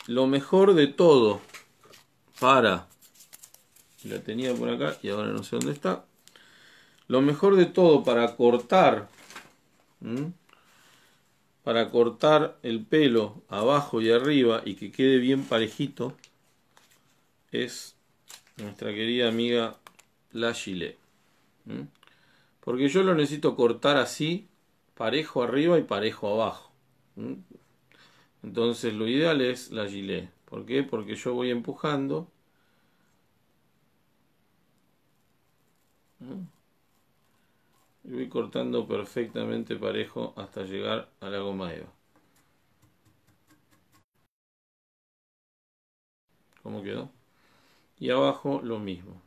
[SPEAKER 1] lo mejor de todo para... La tenía por acá y ahora no sé dónde está. Lo mejor de todo para cortar... Para cortar el pelo abajo y arriba y que quede bien parejito es nuestra querida amiga La gilet. Porque yo lo necesito cortar así, parejo arriba y parejo abajo. Entonces lo ideal es la gilet. ¿Por qué? Porque yo voy empujando. Y voy cortando perfectamente parejo hasta llegar a la goma eva. ¿Cómo quedó? y abajo lo mismo.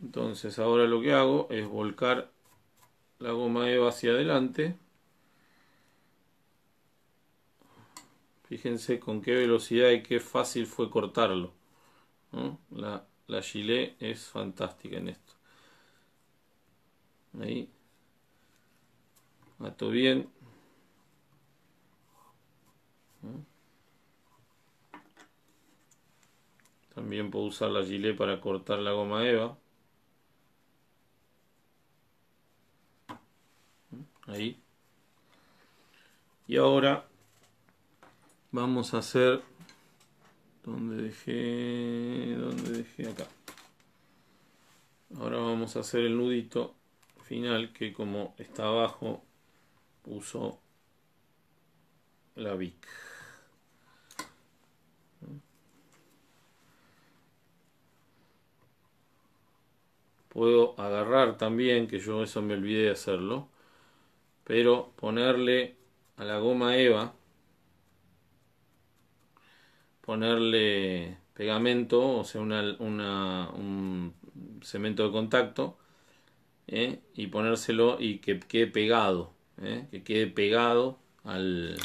[SPEAKER 1] Entonces ahora lo que hago es volcar la goma EVA hacia adelante. Fíjense con qué velocidad y qué fácil fue cortarlo. La, la gilet es fantástica en esto. Ahí. Mato bien. También puedo usar la gilet para cortar la goma eva. ¿Mm? Ahí. Y ahora vamos a hacer donde dejé, donde dejé acá. Ahora vamos a hacer el nudito final que como está abajo puso la VIC. Puedo agarrar también, que yo eso me olvidé de hacerlo, pero ponerle a la goma EVA, ponerle pegamento, o sea, una, un cemento de contacto, ¿eh? y ponérselo y que quede pegado, ¿eh? que quede pegado al,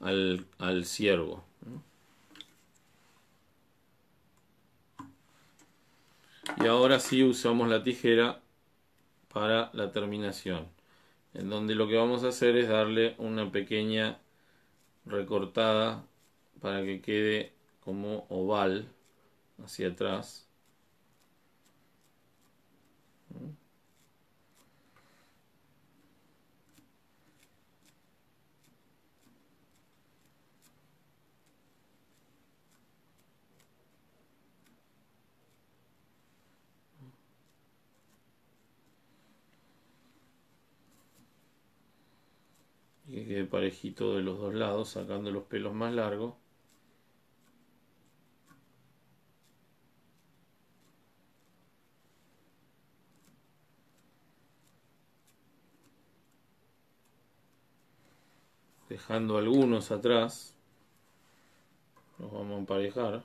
[SPEAKER 1] al, ciervo. ¿eh? Y ahora sí usamos la tijera para la terminación. En donde lo que vamos a hacer es darle una pequeña recortada para que quede como oval hacia atrás. que quede parejito de los dos lados sacando los pelos más largos dejando algunos atrás los vamos a emparejar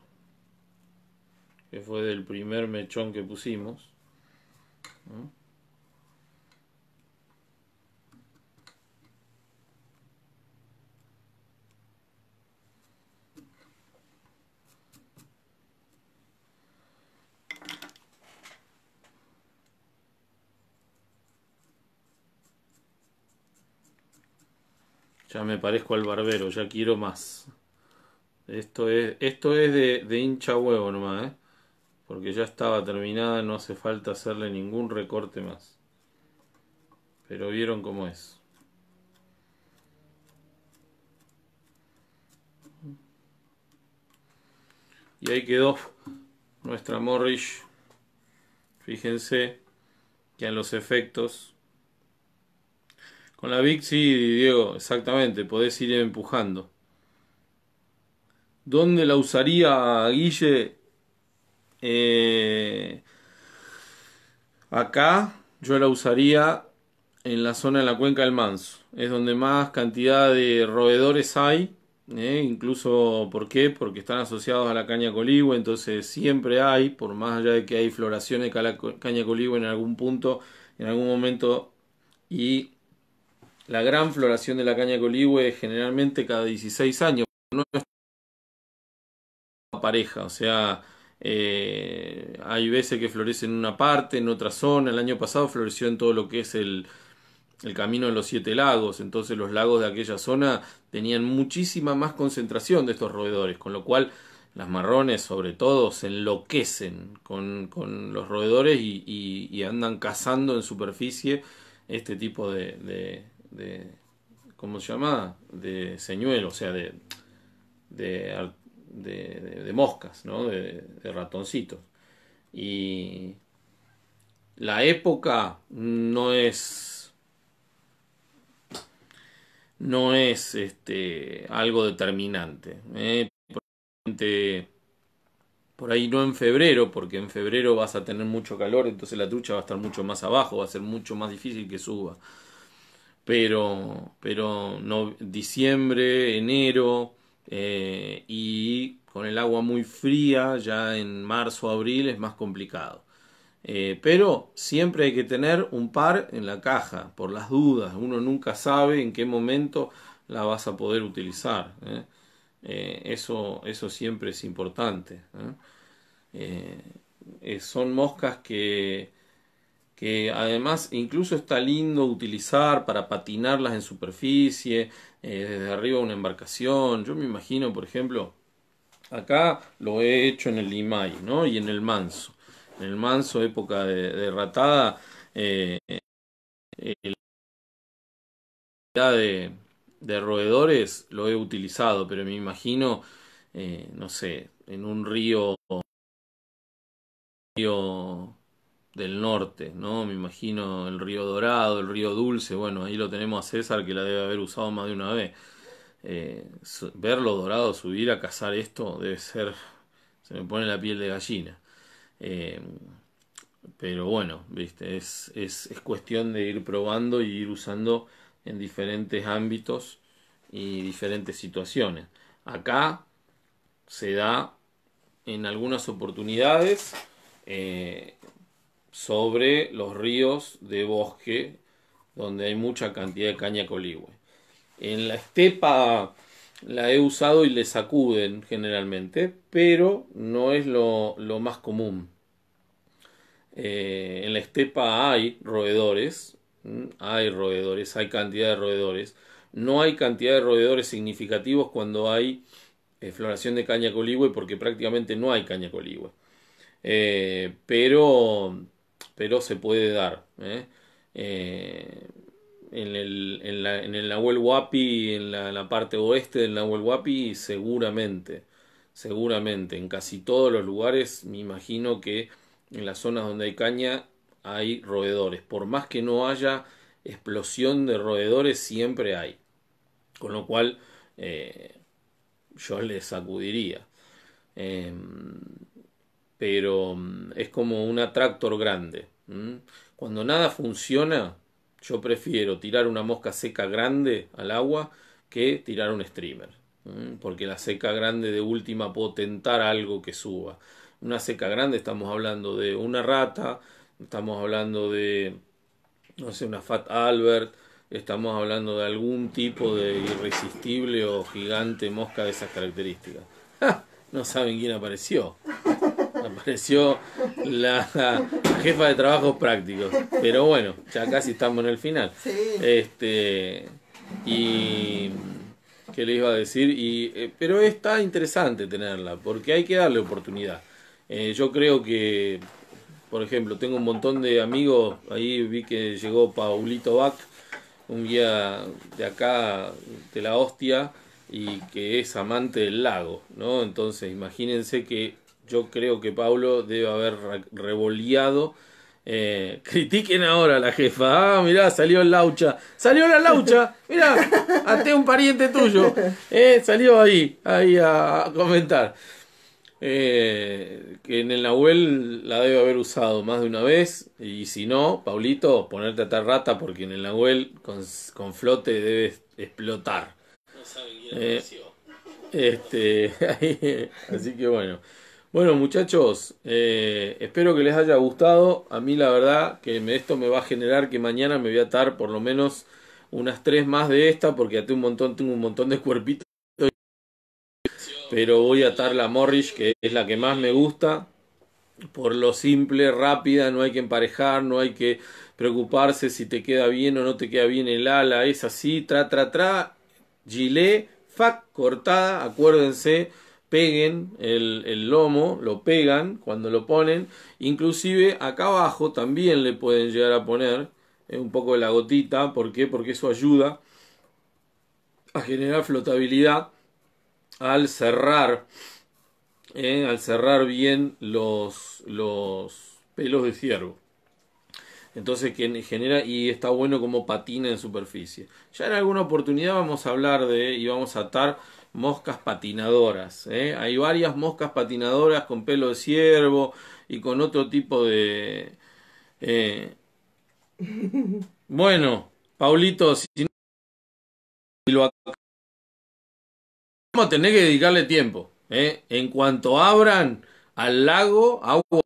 [SPEAKER 1] que fue del primer mechón que pusimos Ya me parezco al barbero, ya quiero más. Esto es, esto es de, hincha huevo nomás, ¿eh? porque ya estaba terminada, no hace falta hacerle ningún recorte más. Pero vieron cómo es. Y ahí quedó nuestra Morrish. Fíjense que en los efectos con la Vic, sí, Diego, exactamente, podés ir empujando. ¿Dónde la usaría Guille? Eh, acá yo la usaría en la zona de la cuenca del Manso. Es donde más cantidad de roedores hay. Eh, incluso, ¿por qué? Porque están asociados a la caña coligüe. Entonces siempre hay, por más allá de que hay floraciones de caña coligüe en algún punto, en algún momento. Y la gran floración de la caña coligüe es generalmente cada 16 años. No es pareja, o sea, eh, hay veces que florece en una parte, en otra zona. El año pasado floreció en todo lo que es el, camino de los siete lagos, entonces los lagos de aquella zona tenían muchísima más concentración de estos roedores, con lo cual las marrones sobre todo se enloquecen con, los roedores y, andan cazando en superficie este tipo de, de ¿cómo se llama? De señuelo, o sea, de, de, de, moscas, ¿no? De, ratoncitos. Y la época no es... No es este, algo determinante. ¿eh? por ahí no en febrero, porque en febrero vas a tener mucho calor, entonces la trucha va a estar mucho más abajo, va a ser mucho más difícil que suba pero, pero no, diciembre, enero eh, y con el agua muy fría, ya en marzo, abril es más complicado. Eh, pero siempre hay que tener un par en la caja, por las dudas. Uno nunca sabe en qué momento la vas a poder utilizar. ¿eh? eso, eso siempre es importante. son moscas que que además incluso está lindo utilizar para patinarlas en superficie, eh, desde arriba una embarcación. Yo me imagino, por ejemplo, acá lo he hecho en el Limay ¿no? y en el Manso. En el Manso, época de, de ratada, eh, eh, la de, de roedores lo he utilizado, pero me imagino, no sé, en un río del norte, ¿no? Me imagino el río Dorado, el río Dulce, bueno, ahí lo tenemos a César que la debe haber usado más de una vez. Eh, verlo dorado subir a cazar esto debe ser, se me pone la piel de gallina. Eh, pero bueno, viste, es, es cuestión de ir probando y ir usando en diferentes ámbitos y diferentes situaciones. Acá se da en algunas oportunidades eh, sobre los ríos de bosque donde hay mucha cantidad de caña coligüe. En la estepa la he usado y le sacuden generalmente, pero no es lo, más común. Eh, en la estepa hay roedores, hay roedores, hay cantidad de roedores. No hay cantidad de roedores significativos cuando hay eh, floración de caña coligüe porque prácticamente no hay caña coligüe. Eh, pero pero se puede dar. ¿eh? Eh, en, el, en, la, en el Nahuel Huapi, en la, parte oeste del Nahuel Huapi, seguramente, seguramente, en casi todos los lugares, me imagino que en las zonas donde hay caña hay roedores. Por más que no haya explosión de roedores, siempre hay. Con lo cual, eh, yo les sacudiría. Em, pero mm, es como un atractor grande. Cuando nada funciona, yo prefiero tirar una mosca seca grande al agua que tirar un streamer. Porque la seca grande de última puedo tentar algo que suba. Una seca grande estamos hablando de una rata, estamos hablando de, no sé, una Fat Albert, estamos hablando de algún tipo de irresistible o gigante mosca de esas características. No saben quién apareció apareció la, jefa de trabajos prácticos. Pero bueno, ya casi estamos en el final. Este, y qué le iba a decir, y, eh, pero está interesante tenerla, porque hay que darle oportunidad. Eh, yo creo que, por ejemplo, tengo un montón de amigos, ahí vi que llegó Paulito Bach, un guía de acá, de la hostia, y que es amante del lago, ¿no? Entonces imagínense que yo creo que Pablo debe haber revoleado. Eh, critiquen ahora a la jefa. Ah, mirá, salió el laucha. Salió la laucha. Mirá, até un pariente tuyo. Eh, salió ahí, ahí a, comentar. que eh, en el Nahuel la debe haber usado más de una vez. Y si no, Paulito, ponerte a tal rata porque en el Nahuel con, flote debes explotar. No quién este, así que bueno. Bueno muchachos, eh, espero que les haya gustado. A mí la verdad que esto me va a generar que mañana me voy a atar por lo menos unas tres más de esta porque até un montón, tengo un montón de cuerpitos. Pero voy a atar la Morrish que es la que más me gusta. Por lo simple, rápida, no hay que emparejar, no hay que preocuparse si te queda bien o no te queda bien el ala. Es así, tra, tra, tra. Gilet, fac, cortada, acuérdense peguen el, lomo, lo pegan cuando lo ponen, inclusive acá abajo también le pueden llegar a poner eh, un poco de la gotita, ¿por qué? Porque eso ayuda a generar flotabilidad al cerrar, eh, al cerrar bien los, los pelos de ciervo. Entonces que genera y está bueno como patina en superficie. Ya en alguna oportunidad vamos a hablar de y vamos a atar moscas patinadoras. ¿eh? Hay varias moscas patinadoras con pelo de ciervo y con otro tipo de... Eh, bueno, Paulito, si lo vamos a tener que dedicarle tiempo. ¿eh? En cuanto abran al lago, agua...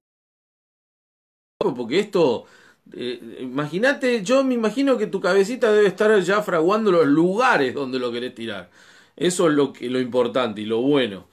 [SPEAKER 1] Porque esto... Eh, imagínate, yo me imagino que tu cabecita debe estar ya fraguando los lugares donde lo querés tirar. Eso es lo, lo importante y lo bueno.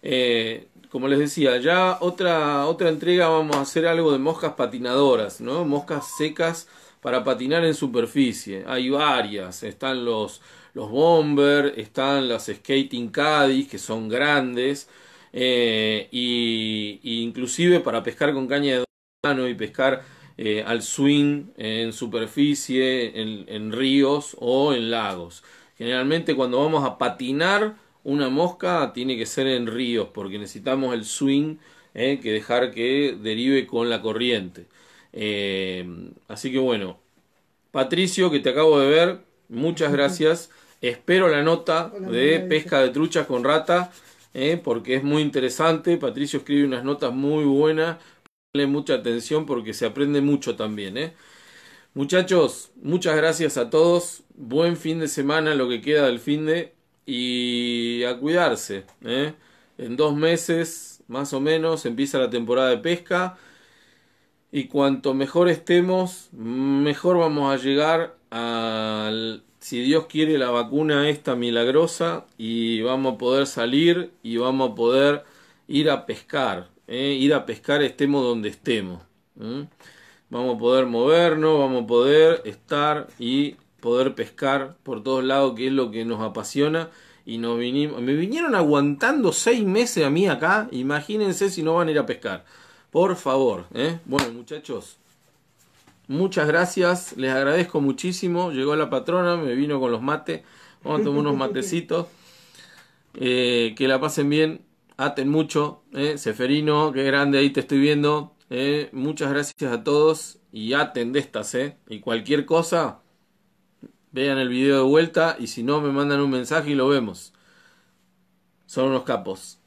[SPEAKER 1] Eh, como les decía, ya otra, otra entrega vamos a hacer algo de moscas patinadoras, ¿no? Moscas secas para patinar en superficie. Hay varias. Están los, los bomber, están las skating caddies, que son grandes. Eh, y, inclusive para pescar con caña de mano y pescar eh, al swing en superficie, en ríos o en lagos. Generalmente cuando vamos a patinar una mosca tiene que ser en ríos porque necesitamos el swing eh, que dejar que derive con la corriente. Eh, así que bueno, Patricio, que te acabo de ver, muchas gracias. Espero la nota de pesca de truchas con rata eh, porque es muy interesante. Patricio escribe unas notas muy buenas. Dale mucha atención porque se aprende mucho también. Muchachos, muchas gracias a todos buen fin de semana, lo que queda del fin de, y a cuidarse. ¿eh? En dos meses, más o menos, empieza la temporada de pesca. Y cuanto mejor estemos, mejor vamos a llegar al, si Dios quiere, la vacuna esta milagrosa y vamos a poder salir y vamos a poder ir a pescar. ¿eh? Ir a pescar estemos donde estemos. ¿eh? Vamos a poder movernos, vamos a poder estar y poder pescar por todos lados, que es lo que nos apasiona. Y nos vinimos, me vinieron aguantando seis meses a mí acá. Imagínense si no van a ir a pescar. Por favor. ¿eh? Bueno, muchachos, muchas gracias. Les agradezco muchísimo. Llegó la patrona, me vino con los mates. Vamos a tomar unos matecitos. Eh, que la pasen bien. Aten mucho. ¿eh? Seferino, qué grande ahí te estoy viendo. ¿eh? Muchas gracias a todos. Y aten de estas. ¿eh? Y cualquier cosa, Vean el video de vuelta y si no, me mandan un mensaje y lo vemos. Son unos capos.